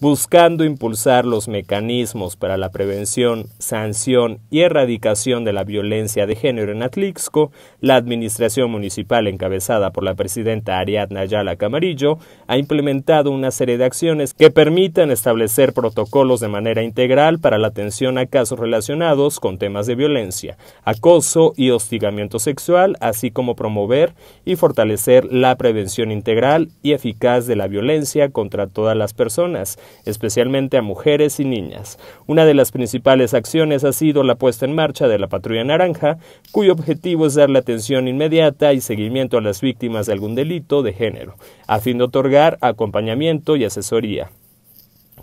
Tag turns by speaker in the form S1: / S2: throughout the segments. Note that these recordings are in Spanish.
S1: buscando impulsar los mecanismos para la prevención, sanción y erradicación de la violencia de género en Atlixco, la Administración Municipal encabezada por la presidenta Ariadna Ayala Camarillo ha implementado una serie de acciones que permitan establecer protocolos de manera integral para la atención a casos relacionados con temas de violencia, acoso y hostigamiento sexual, así como promover y fortalecer la prevención integral y eficaz de la violencia contra todas las personas especialmente a mujeres y niñas. Una de las principales acciones ha sido la puesta en marcha de la Patrulla Naranja, cuyo objetivo es darle atención inmediata y seguimiento a las víctimas de algún delito de género, a fin de otorgar acompañamiento y asesoría.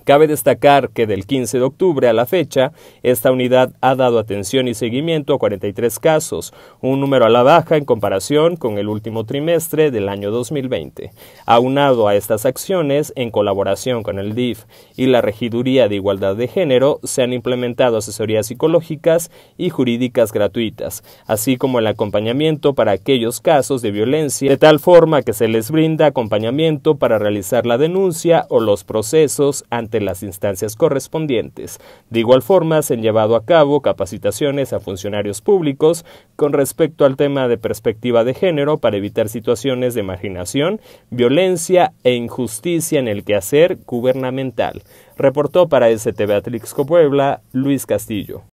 S1: Cabe destacar que del 15 de octubre a la fecha, esta unidad ha dado atención y seguimiento a 43 casos, un número a la baja en comparación con el último trimestre del año 2020. Aunado a estas acciones, en colaboración con el DIF y la Regiduría de Igualdad de Género, se han implementado asesorías psicológicas y jurídicas gratuitas, así como el acompañamiento para aquellos casos de violencia, de tal forma que se les brinda acompañamiento para realizar la denuncia o los procesos ante las instancias correspondientes. De igual forma, se han llevado a cabo capacitaciones a funcionarios públicos con respecto al tema de perspectiva de género para evitar situaciones de marginación, violencia e injusticia en el quehacer gubernamental. Reportó para ST Beatrix Puebla Luis Castillo.